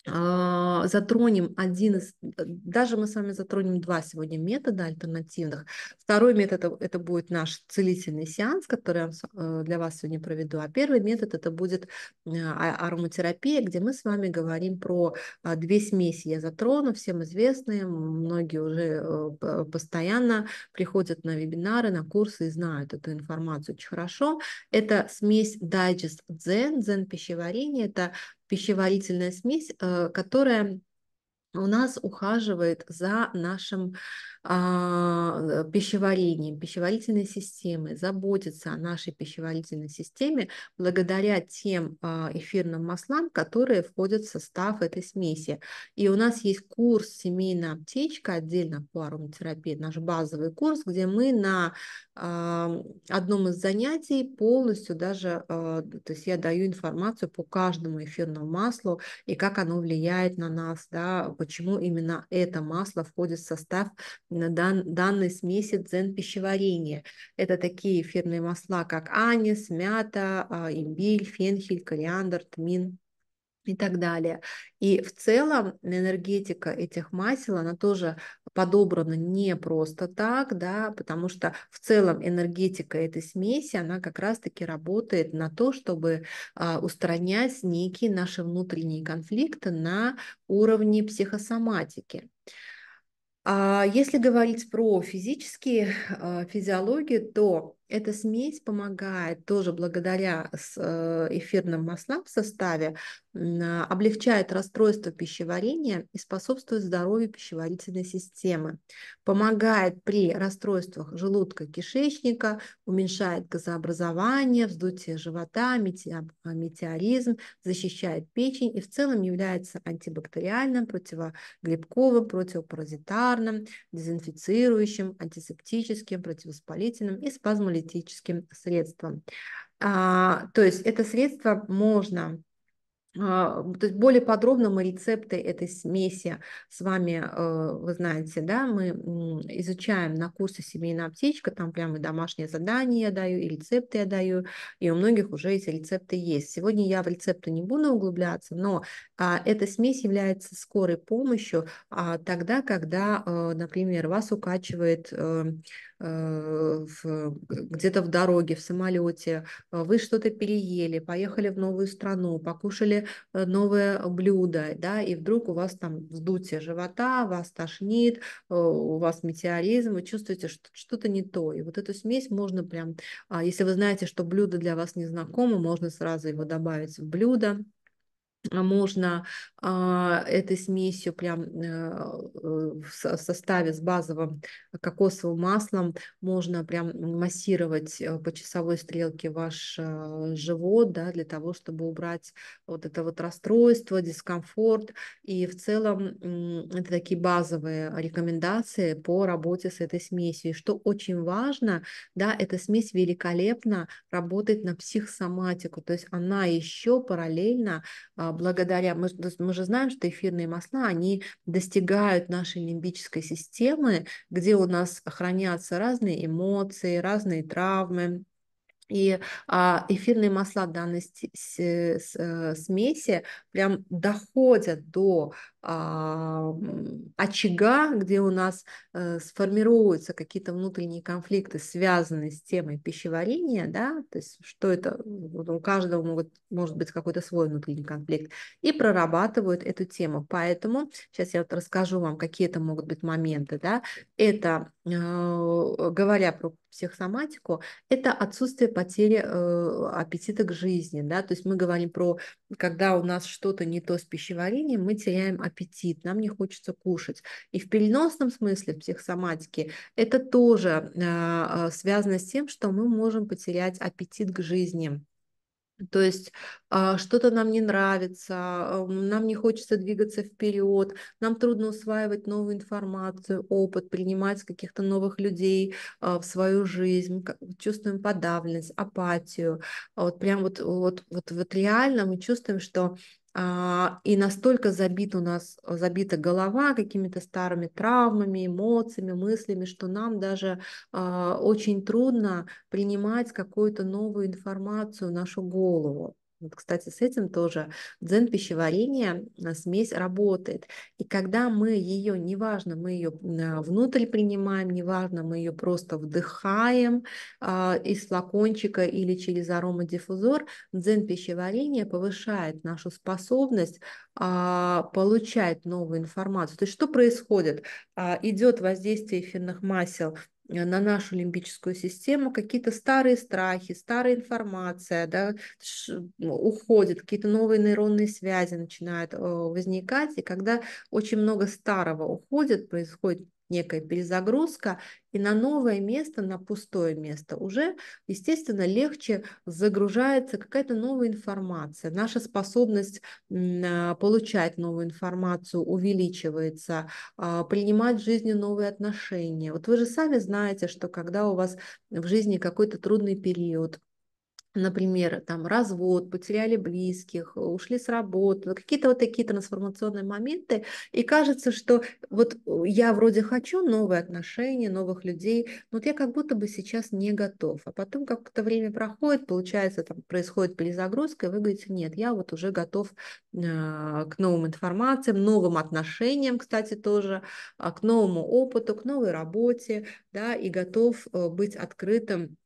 а, затронем один из, э, даже мы с вами затронем два сегодня метода альтернативных. Второй метод это, это будет наш целительный сеанс, который я э, для вас сегодня проведу. А первый метод это будет э, а, ароматерапия, где мы с вами говорим про а, две смеси. Я затрону, всем известные, многие уже постоянно приходят на вебинары, на курсы и знают эту информацию очень хорошо. Это смесь дайджест дзен, дзен пищеварение это пищеварительная смесь, э, которая у нас ухаживает за нашим а, э, пищеварением, пищеварительной системой, заботиться о нашей пищеварительной системе благодаря тем а, эфирным маслам, которые входят в состав этой смеси. И у нас есть курс «Семейная аптечка» отдельно по ароматерапии, наш базовый курс, где мы на а, одном из занятий полностью даже, то есть я даю информацию по каждому эфирному маслу и как оно влияет на нас, да, почему именно это масло входит в состав на дан, данный смеси дзен-пищеварения. Это такие эфирные масла, как анис, мята, а, имбирь, фенхель, кориандр, тмин и так далее. И в целом энергетика этих масел, она тоже подобрана не просто так, да, потому что в целом энергетика этой смеси, она как раз-таки работает на то, чтобы э, устранять некие наши внутренние конфликты на уровне психосоматики. А если говорить про физические э, физиологии, то эта смесь помогает тоже благодаря э, эфирным маслам в составе, а, облегчает расстройство пищеварения и способствует здоровью пищеварительной системы. Помогает при расстройствах желудка, кишечника, уменьшает газообразование, вздутие живота, а, метеоризм, защищает печень и в целом является антибактериальным, противогрибковым, противопаразитарным, дезинфицирующим, антисептическим, противовоспалительным и спазмолитическим паралитическим средством. А, то есть это средство можно а, то есть более подробно мы рецепты этой смеси с вами, э, вы знаете, да, мы изучаем на курсе «Семейная аптечка», там прямо и домашнее задание я даю, и рецепты я даю, и у многих уже эти рецепты есть. Сегодня я в рецепты не буду углубляться, но а, эта смесь является скорой помощью а, тогда, когда, э, например, вас укачивает э, Э, где-то в дороге, в самолете, э, вы что-то переели, поехали в новую страну, покушали э, новое блюдо, да, и вдруг у вас там вздутие живота, вас тошнит, у вас метеоризм, вы чувствуете, что что-то не то. И вот эту смесь можно прям, а, если вы знаете, что блюдо для вас незнакомо, можно сразу его добавить в блюдо, можно а, этой смесью прям э, в составе с базовым кокосовым маслом можно прям массировать э, по часовой стрелке ваш э, живот, да, для того, чтобы убрать вот это вот расстройство, дискомфорт. И в целом это такие базовые рекомендации по работе с этой смесью. И что очень важно, да, эта смесь великолепно работает на психосоматику, то есть она еще параллельно а, а, благодаря, мы, мы же знаем, что эфирные масла, они достигают нашей лимбической системы, где у нас хранятся разные эмоции, разные травмы, и а, эфирные масла данной э, смеси прям доходят до а, очага, где у нас э, сформируются какие-то внутренние конфликты, связанные с темой пищеварения, да, то есть что это, у каждого могут, может быть какой-то свой внутренний конфликт, и прорабатывают эту тему. Поэтому сейчас я вот расскажу вам, какие это могут быть моменты, да, это, э, говоря про психосоматику, это отсутствие потери э, аппетита к жизни, да, то есть мы говорим про, когда у нас что-то не то с пищеварением, мы теряем аппетит аппетит, нам не хочется кушать. И в переносном смысле, в психосоматике, это тоже э, связано с тем, что мы можем потерять аппетит к жизни. То есть а, что-то нам не нравится, нам не хочется двигаться вперед, нам трудно усваивать новую информацию, опыт, принимать каких-то новых людей в свою жизнь, чувствуем подавленность, апатию. Вот прям вот, вот, вот, вот реально мы чувствуем, что а, и настолько забит у нас, забита голова какими-то старыми травмами, эмоциями, мыслями, что нам даже а, очень трудно принимать какую-то новую информацию в нашу голову. Вот, кстати, с этим тоже дзен пищеварения э, смесь работает. И когда мы ее, неважно, мы ее э, внутрь принимаем, неважно, мы ее просто вдыхаем э, из флакончика или через аромадиффузор, дзен пищеварения повышает нашу способность э, получать новую информацию. То есть что происходит? Э, а, идет воздействие эфирных масел Э, на нашу лимбическую систему какие-то старые страхи, старая информация, да, э, уходит, какие-то новые нейронные связи начинают э, возникать, и когда очень много старого уходит, происходит некая перезагрузка, и на новое место, на пустое место уже, естественно, легче загружается какая-то новая информация. Наша способность а, получать новую информацию увеличивается, а, принимать в жизни новые отношения. Вот вы же сами знаете, что когда у вас в жизни какой-то трудный период, например, там развод, потеряли близких, ушли с работы, какие-то вот такие трансформационные моменты, и кажется, что вот э, я вроде хочу новые отношения, новых людей, но вот я как будто бы сейчас не готов, а потом как-то время проходит, получается, там происходит перезагрузка, и вы говорите, нет, я вот уже готов а, к новым информациям, новым отношениям, кстати, тоже, а, к новому опыту, к новой работе, да, и готов э, быть открытым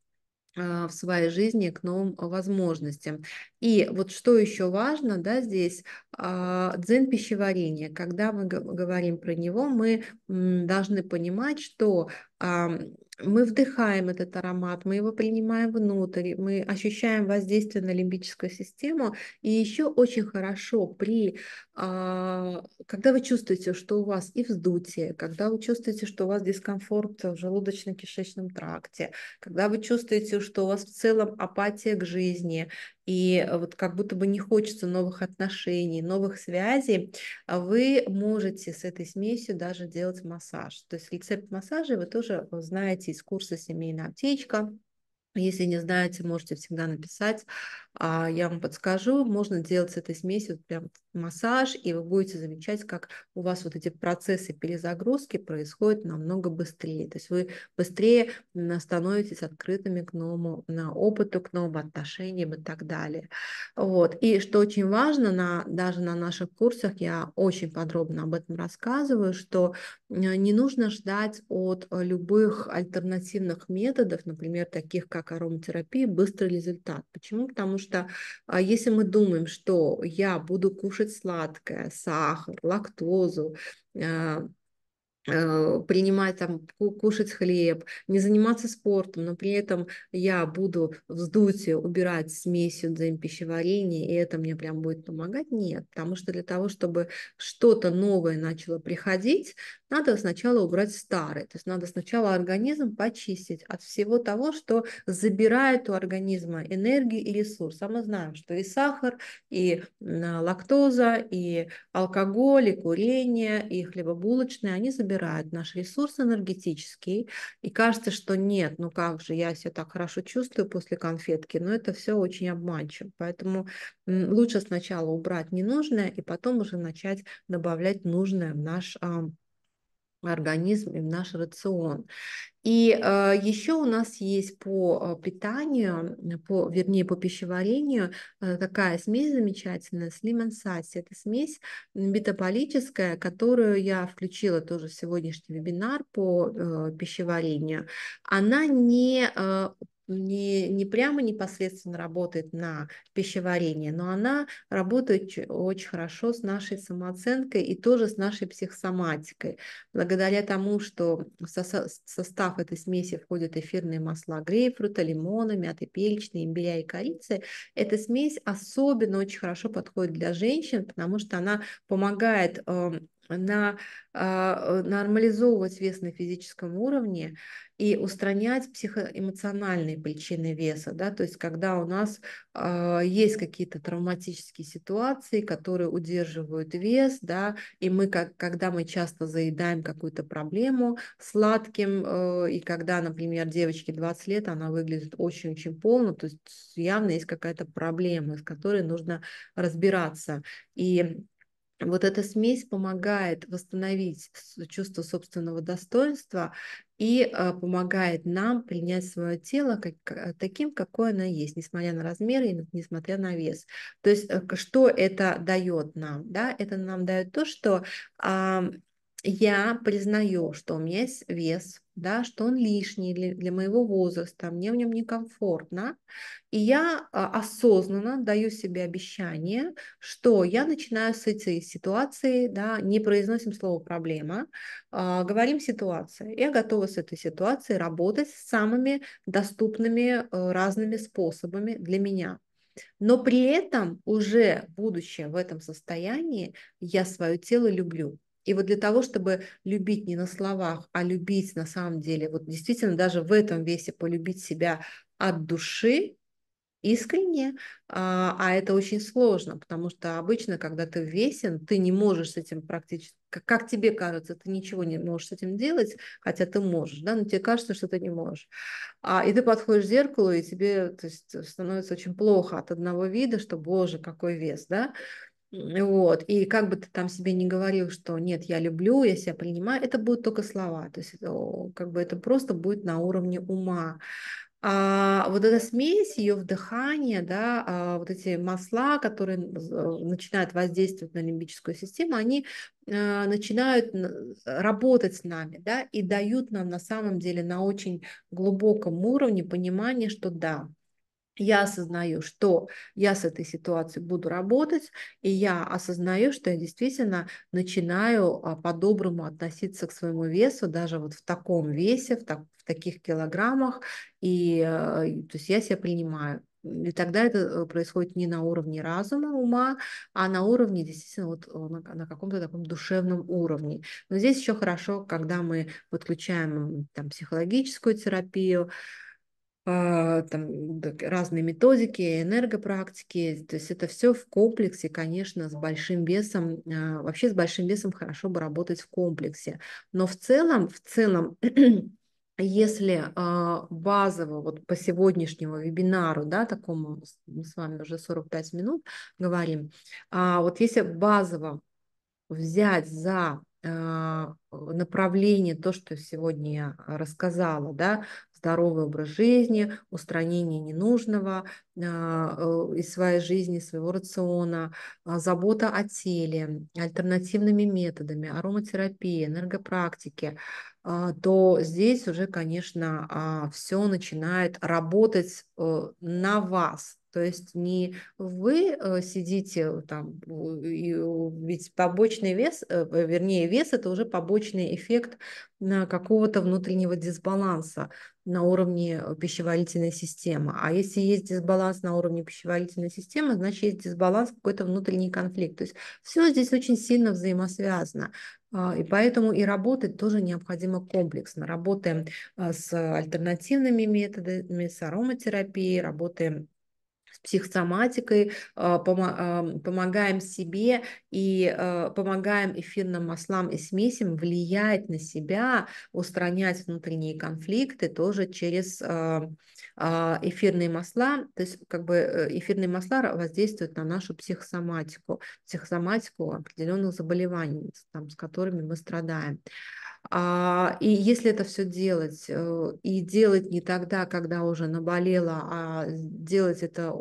Э, в своей жизни к новым возможностям. И вот что еще важно, да, здесь а, дзен пищеварения. Когда мы говорим про него, мы должны понимать, что мы вдыхаем этот аромат, мы его принимаем внутрь, мы ощущаем воздействие на лимбическую систему. И еще очень хорошо при, а, когда вы чувствуете, что у вас и вздутие, когда вы чувствуете, что у вас дискомфорт в желудочно-кишечном тракте, когда вы чувствуете, что у вас в целом апатия к жизни, и э, вот как будто бы не хочется новых отношений, новых связей, а вы можете с этой смесью даже делать массаж. То есть рецепт массажа вы тоже э, знаете из курса «Семейная аптечка», если не знаете, можете всегда написать, а я вам подскажу. Можно делать с этой смесью прям массаж, и вы будете замечать, как у вас вот эти процессы перезагрузки происходят намного быстрее. То есть вы быстрее становитесь открытыми к новому на опыту, к новым отношениям и так далее. Вот. И что очень важно, на, даже на наших курсах я очень подробно об этом рассказываю, что Э, не нужно ждать от э, любых альтернативных методов, например, таких как ароматерапия, быстрый результат. Почему? Потому что а, если мы думаем, что я буду кушать сладкое, сахар, лактозу, э, Э, принимать там, кушать хлеб, не заниматься спортом, но при этом я буду вздуть, убирать смесью дзен пищеварения, и это мне прям будет помогать? Нет, потому что для того, чтобы что-то новое начало приходить, надо сначала убрать старое, то есть надо сначала организм почистить от всего того, что забирает у организма энергию и ресурс. А мы знаем, что и сахар, и лактоза, и алкоголь, и курение, и хлебобулочные, они забирают забирает наш ресурс энергетический, и кажется, что нет, ну как же, я себя так хорошо чувствую после конфетки, но это все очень обманчиво. Поэтому лучше сначала убрать ненужное и потом уже начать добавлять нужное в наш организм и в наш рацион. И э, еще у нас есть по э, питанию, по, вернее, по пищеварению э, такая смесь замечательная с лимонсаси. Это смесь метаболическая, которую я включила тоже в сегодняшний вебинар по э, пищеварению. Она не э, не, не прямо непосредственно работает на пищеварение, но она работает очень хорошо с нашей самооценкой и тоже с нашей психосоматикой. Благодаря тому, что в состав этой смеси входят эфирные масла грейпфрута, лимона, мяты перечной, имбиря и корицы, эта смесь особенно очень хорошо подходит для женщин, потому что она помогает эм, на, а, нормализовывать вес на физическом уровне и устранять психоэмоциональные причины веса, да, то есть когда у нас э, есть какие-то травматические ситуации, которые удерживают вес, да, и мы, как, когда мы часто заедаем какую-то проблему сладким, э, и когда, например, девочке 20 лет, она выглядит очень-очень полно, то есть явно есть какая-то проблема, с которой нужно разбираться, и вот эта смесь помогает восстановить чувство собственного достоинства и э, помогает нам принять свое тело как, э, таким, какое оно есть, несмотря на размеры и несмотря на вес. То есть э, что это дает нам? Да? Это нам дает то, что я признаю, что у меня есть вес, да, что он лишний для, для моего возраста, мне в нем некомфортно, и я а, осознанно даю себе обещание, что я начинаю с этой ситуации, да, не произносим слово проблема, а, говорим ситуация. Я готова с этой ситуацией работать самыми доступными э, разными способами для меня. Но при этом уже будучи в этом состоянии, я свое тело люблю. И вот для того, чтобы любить не на словах, а любить на самом деле, вот действительно даже в этом весе полюбить себя от души, искренне, а, а, это очень сложно, потому что обычно, когда ты весен, ты не можешь с этим практически, как, как тебе кажется, ты ничего не можешь с этим делать, хотя ты можешь, да, но тебе кажется, что ты не можешь. А, и ты подходишь к зеркалу, и тебе то есть, становится очень плохо от одного вида, что, боже, какой вес, да, вот. И как бы ты там себе не говорил, что нет, я люблю, я себя принимаю, это будут только слова. То есть это, как бы это просто будет на уровне ума. А вот эта смесь, ее вдыхание, да, а вот эти масла, которые э, начинают воздействовать на лимбическую систему, они э, начинают э, работать с нами, да, и дают нам на самом деле на очень глубоком уровне понимание, что да, я осознаю, что я с этой ситуацией буду работать, и я осознаю, что я действительно начинаю а, по-доброму относиться к своему весу, даже вот в таком весе, в, так, в таких килограммах, и а, то есть я себя принимаю. И тогда это э, происходит не на уровне разума, ума, а на уровне действительно вот э, на, на каком-то таком душевном уровне. Но здесь еще хорошо, когда мы подключаем там психологическую терапию, а, там разные методики, энергопрактики, то есть это все в комплексе, конечно, с большим весом, а, вообще с большим весом хорошо бы работать в комплексе, но в целом, в целом, если а, базово вот по сегодняшнему вебинару, да, такому, мы с вами уже 45 минут говорим, вот если базово взять за направление, то, что сегодня я рассказала, да, здоровый образ жизни, устранение ненужного а, э, из своей жизни, своего рациона, а, забота о теле, альтернативными методами, ароматерапия, энергопрактики, а, то здесь уже, конечно, а, все начинает работать э, на вас. То есть не вы э, сидите э, там, ведь побочный вес, вернее, вес это уже побочный эффект на какого-то внутреннего дисбаланса на уровне пищеварительной системы. А если есть дисбаланс на уровне пищеварительной системы, значит есть дисбаланс, какой-то внутренний конфликт. То есть все здесь очень сильно взаимосвязано. А, и поэтому и работать тоже необходимо комплексно. Работаем а, с альтернативными методами, с ароматерапией, работаем с психосоматикой, а, а, помогаем себе и а, помогаем эфирным маслам и смесям влиять на себя, устранять внутренние конфликты тоже через эфирные масла. То есть как бы э, эфирные масла воздействуют на нашу психосоматику, психосоматику определенных заболеваний, там, с которыми мы страдаем. А, и если это все делать, э, и делать не тогда, когда уже наболело, а делать это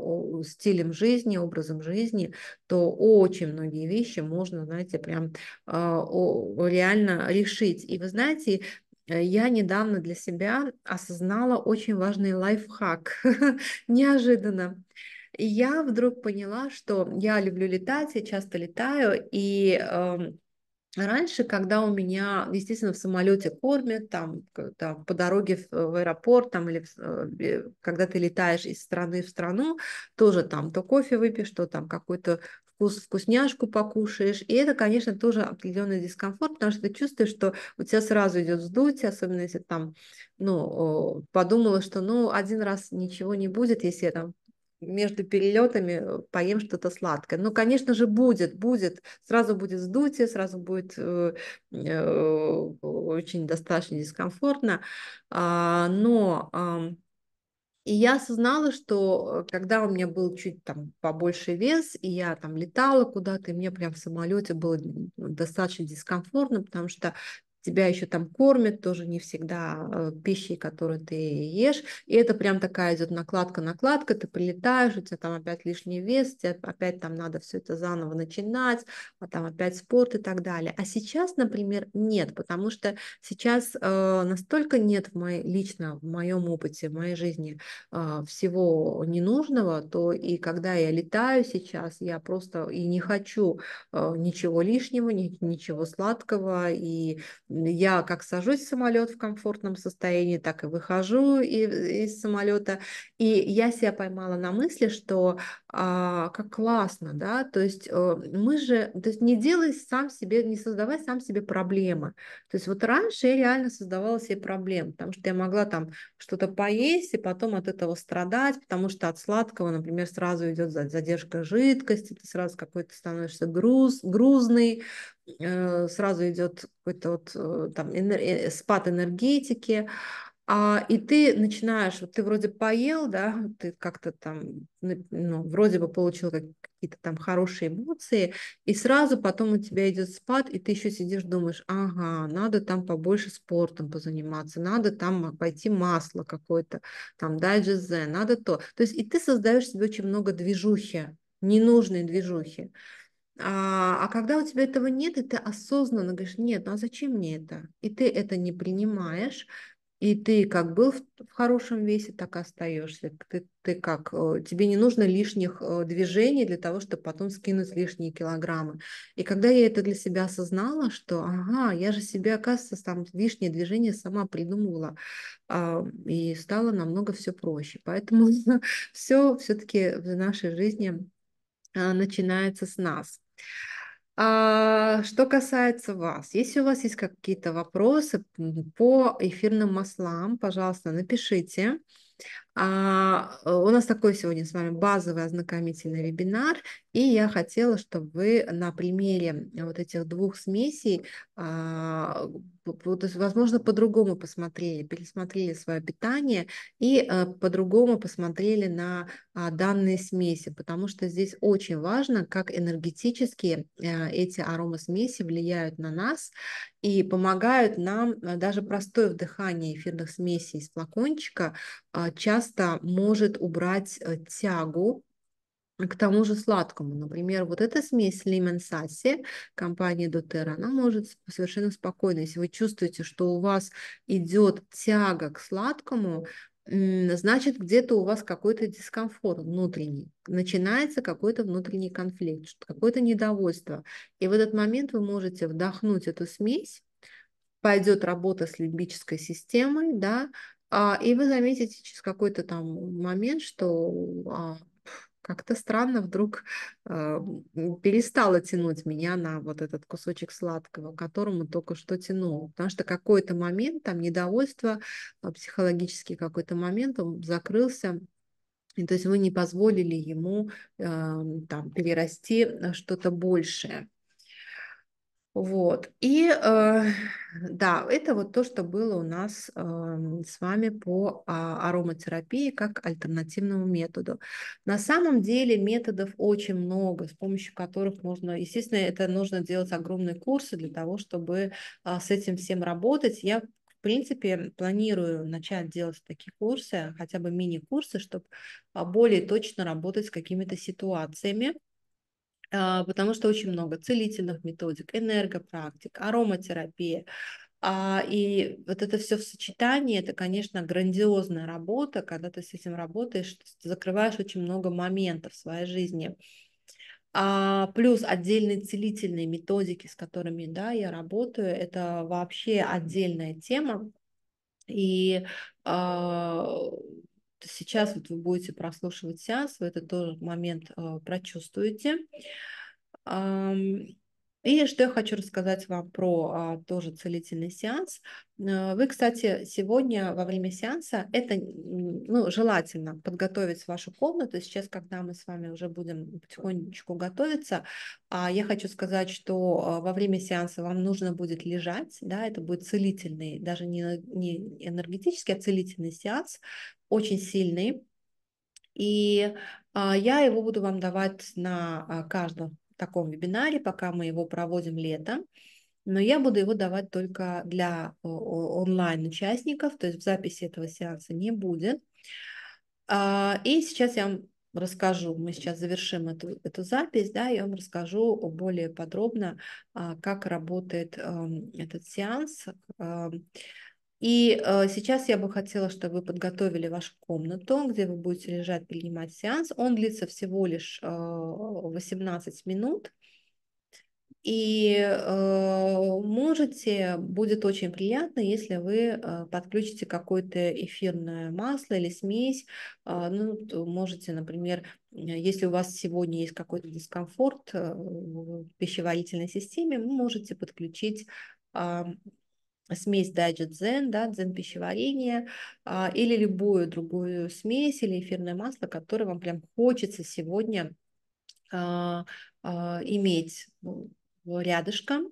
стилем жизни, образом жизни, то очень многие вещи можно, знаете, прям а, реально решить. И вы знаете, э, я недавно для себя осознала очень важный лайфхак. Неожиданно. Я вдруг поняла, что я люблю летать, я часто летаю, и эм, Раньше, когда у меня, естественно, в самолете кормят, там, там по дороге в аэропорт, там, или э, когда ты летаешь из страны в страну, тоже там то кофе выпьешь, то там какой-то вкус, вкусняшку покушаешь. И это, конечно, тоже определенный дискомфорт, потому что ты чувствуешь, что у тебя сразу идет вздутие, особенно если там, ну, подумала, что, ну, один раз ничего не будет, если я там между перелетами э, поем что-то сладкое. Ну, конечно же, будет, будет. Сразу будет сдутие, сразу будет э, э, очень достаточно дискомфортно. А, но и я осознала, что когда у меня был чуть там побольше вес, и я там летала куда-то, и мне прям в самолете было достаточно дискомфортно, потому что тебя еще там кормят, тоже не всегда э, пищей, которую ты ешь. И это прям такая идет накладка-накладка, ты прилетаешь, у тебя там опять лишний вес, тебе опять там надо все это заново начинать, а там опять спорт и так далее. А сейчас, например, нет, потому что сейчас э, настолько нет в моей, лично в моем опыте, в моей жизни э, всего ненужного, то и когда я летаю сейчас, я просто и не хочу э, ничего лишнего, ни, ничего сладкого, и я как сажусь в самолет в комфортном состоянии, так и выхожу из, самолета. И я себя поймала на мысли, что а, как классно, да, то есть э, мы же, то есть не делай сам себе, не создавай сам себе проблемы. То есть вот раньше я реально создавала себе проблемы, потому что я могла там что-то поесть и потом от этого страдать, потому что от сладкого, например, сразу идет задержка жидкости, ты сразу какой-то становишься груз, грузный, Э, сразу идет какой-то вот э, там э, спад энергетики, а, и ты начинаешь, вот ты вроде поел, да, ты как-то там, ну, вроде бы получил какие-то там хорошие эмоции, и сразу потом у тебя идет спад, и ты еще сидишь, думаешь, ага, надо там побольше спортом позаниматься, надо там пойти масло какое-то, там дайджезе, надо то. То есть и ты создаешь себе очень много движухи, ненужной движухи. А, а когда у тебя этого нет, и ты осознанно говоришь, нет, ну а зачем мне это? И ты это не принимаешь, и ты как был в, хорошем весе, так и остаешься. Ты, ты как, э, тебе не нужно лишних э, движений для того, чтобы потом скинуть лишние килограммы. И когда я это для себя осознала, что, ага, я же себе, оказывается, там лишнее движение сама придумывала, а, и стало намного все проще. Поэтому все все-таки в нашей жизни а, начинается с нас. А что касается вас, если у вас есть какие-то вопросы по эфирным маслам, пожалуйста, напишите. А, э, у нас такой сегодня с вами базовый ознакомительный вебинар, и я хотела, чтобы вы на примере вот этих двух смесей а, возможно, по-другому посмотрели, пересмотрели свое питание и э, по-другому посмотрели на а, данные смеси, потому что здесь очень важно, как энергетически э, эти аромасмеси влияют на нас и помогают нам э, даже простое вдыхание эфирных смесей из флакончика а, часто может убрать тягу к тому же сладкому. Например, вот эта смесь Лимен Сасси компании Дотера, она может совершенно спокойно, если вы чувствуете, что у вас идет тяга к сладкому, значит, где-то у вас какой-то дискомфорт внутренний, начинается какой-то внутренний конфликт, какое-то недовольство. И в этот момент вы можете вдохнуть эту смесь, пойдет работа с лимбической системой, да, а, и вы заметите через какой-то там момент, что а, как-то странно вдруг э, перестало тянуть меня на вот этот кусочек сладкого, к которому только что тянуло. Потому что какой-то момент, там недовольство, э, психологический какой-то момент, он закрылся, и то есть вы не позволили ему э, там перерасти э, что-то большее. Вот. И э, да, это вот то, что было у нас э, с вами по а, ароматерапии как альтернативному методу. На самом деле методов очень много, с помощью которых можно, естественно, это нужно делать огромные курсы для того, чтобы э, с этим всем работать. Я в принципе, планирую начать делать такие курсы, хотя бы мини-курсы, чтобы а, более точно работать с какими-то ситуациями, а, потому что очень много целительных методик, энергопрактик, ароматерапия. А, и вот это все в сочетании, это, конечно, грандиозная работа, когда ты с этим работаешь, закрываешь очень много моментов в своей жизни. А плюс отдельные целительные методики, с которыми да, я работаю, это вообще отдельная тема. И э, сейчас вот вы будете прослушивать сеанс, вы этот тоже момент э, прочувствуете. И что я хочу рассказать вам про а, тоже целительный сеанс. Э, вы, кстати, сегодня во время сеанса, это ну, желательно подготовить вашу комнату. Сейчас, когда мы с вами уже будем потихонечку готовиться, а я хочу сказать, что э, во время сеанса вам нужно будет лежать, да, это будет целительный, даже не, не энергетический, а целительный сеанс очень сильный, и а, я его буду вам давать на а, каждом таком вебинаре, пока мы его проводим летом. Но я буду его давать только для онлайн-участников, то есть в записи этого сеанса не будет. А, и сейчас я вам расскажу, мы сейчас завершим эту, эту запись, да, я вам расскажу более подробно, как работает эм, этот сеанс, эм, и э, сейчас я бы хотела, чтобы вы подготовили вашу комнату, где вы будете лежать, принимать сеанс. Он длится всего лишь 18 э, минут. И э, можете, будет очень приятно, если вы подключите какое-то эфирное масло или смесь. А, ну, можете, например, если у вас сегодня есть какой-то дискомфорт в пищеварительной системе, вы можете подключить смесь дайджи дзен, да, дзен пищеварения а, или любую другую смесь или эфирное масло, которое вам прям хочется сегодня а, а, иметь ну, Э, рядышком.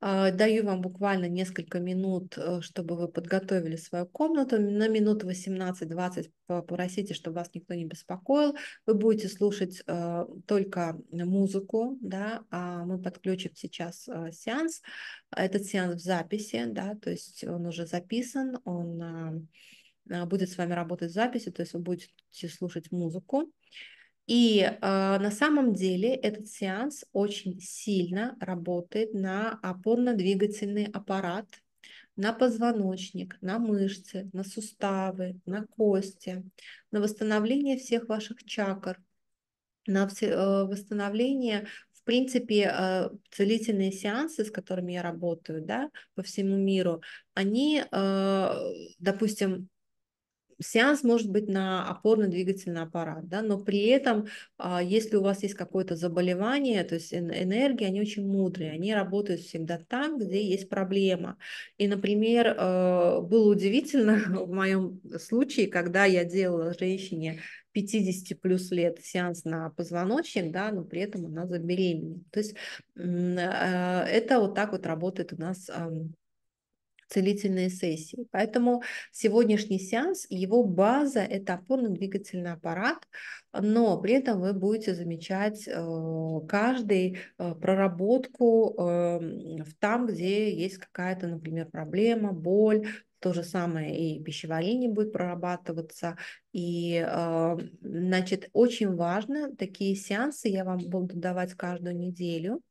Э, даю вам буквально несколько минут, э, чтобы вы подготовили свою комнату. На минут 18-20 попросите, чтобы вас никто не беспокоил. Вы будете слушать только музыку, да, а мы подключим сейчас сеанс. Этот сеанс в записи, да, то есть он уже записан, он будет с вами работать в записи, то есть вы будете слушать музыку. И э, на самом деле этот сеанс очень сильно работает на опорно-двигательный аппарат, на позвоночник, на мышцы, на суставы, на кости, на восстановление всех ваших чакр, на э, восстановление, в принципе, э, целительные сеансы, с которыми я работаю, да, по всему миру, они, э, допустим, сеанс может быть на опорно-двигательный аппарат, да, но при этом, а, если у вас есть какое-то заболевание, то есть энергии, они очень мудрые, они работают всегда там, где есть проблема. И, например, э, было удивительно в моем случае, когда я делала женщине 50 плюс лет сеанс на позвоночник, да, но при этом она забеременела. То есть э, это вот так вот работает у нас целительные сессии. Поэтому сегодняшний сеанс, его база – это опорно-двигательный аппарат, но при этом вы будете замечать э, каждый э, проработку эм, в там, где есть какая-то, например, проблема, боль, то же самое и пищеварение будет прорабатываться. И, э, значит, очень важно, такие сеансы я вам буду давать каждую неделю.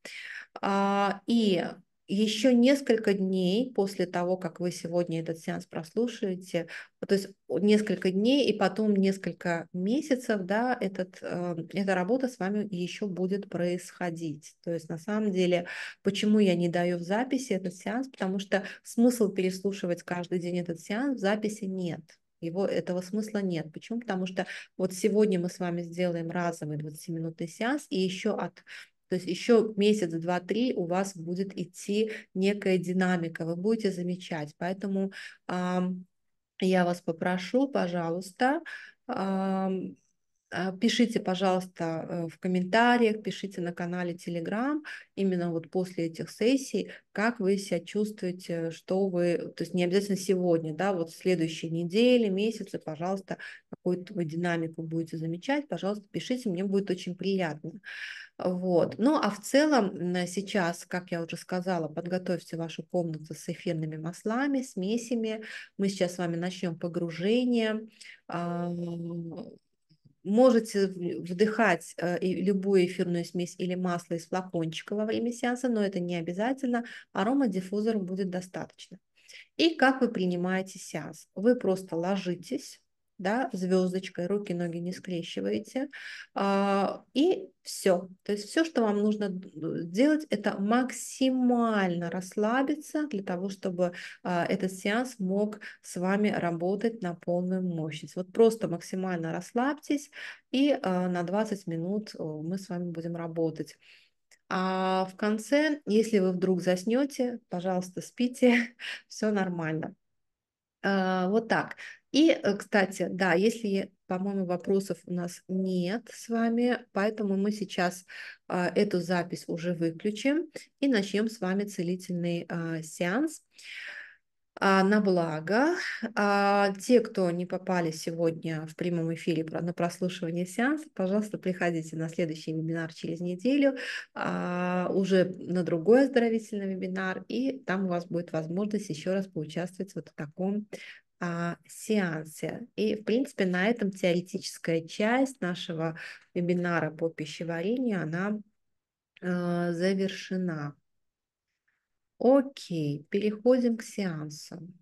А, и еще несколько дней после того, как вы сегодня этот сеанс прослушаете, э, то есть несколько дней и потом несколько месяцев, да, этот, э, эта работа с вами еще будет происходить. То есть на самом деле, почему я не даю в записи этот сеанс, потому что смысл переслушивать каждый день этот сеанс в записи нет. Его этого смысла нет. Почему? Потому что вот сегодня мы с вами сделаем разовый 20-минутный сеанс, и еще от то есть еще месяц, два, три у вас будет идти некая динамика, вы будете замечать. Поэтому я вас попрошу, пожалуйста, Э, пишите, пожалуйста, э, в комментариях, пишите на канале Telegram, именно вот после этих сессий, как вы себя чувствуете, что вы, то есть не обязательно сегодня, да, вот в следующей неделе, месяце, пожалуйста, какую-то вы динамику будете замечать, пожалуйста, пишите, мне будет очень приятно. Вот. Ну, а в целом сейчас, как я уже сказала, подготовьте вашу комнату с эфирными маслами, смесями. Мы сейчас с вами начнем погружение а, Можете вдыхать э, любую эфирную смесь или масло из флакончика во время сеанса, но это не обязательно. Аромадиффузора будет достаточно. И как вы принимаете сеанс? Вы просто ложитесь, да, звездочкой, руки, ноги не скрещиваете. А, и все. То есть все, что вам нужно сделать, это максимально расслабиться для того, чтобы а, этот сеанс мог с вами работать на полную мощность. Вот просто максимально расслабьтесь, и а, на 20 минут мы с вами будем работать. А в конце, если вы вдруг заснете, пожалуйста, спите, все нормально. Вот так. И, э, кстати, да, если, по-моему, вопросов у нас нет с вами, поэтому мы сейчас а, эту запись уже выключим и начнем с вами целительный а, сеанс а, на благо. А, те, кто не попали сегодня в прямом эфире на прослушивание сеанса, пожалуйста, приходите на следующий вебинар через неделю, а, уже на другой оздоровительный вебинар, и там у вас будет возможность еще раз поучаствовать вот в таком а, сеансе. И, в принципе, на этом теоретическая часть нашего вебинара по пищеварению, она а, завершена. Окей, переходим к сеансам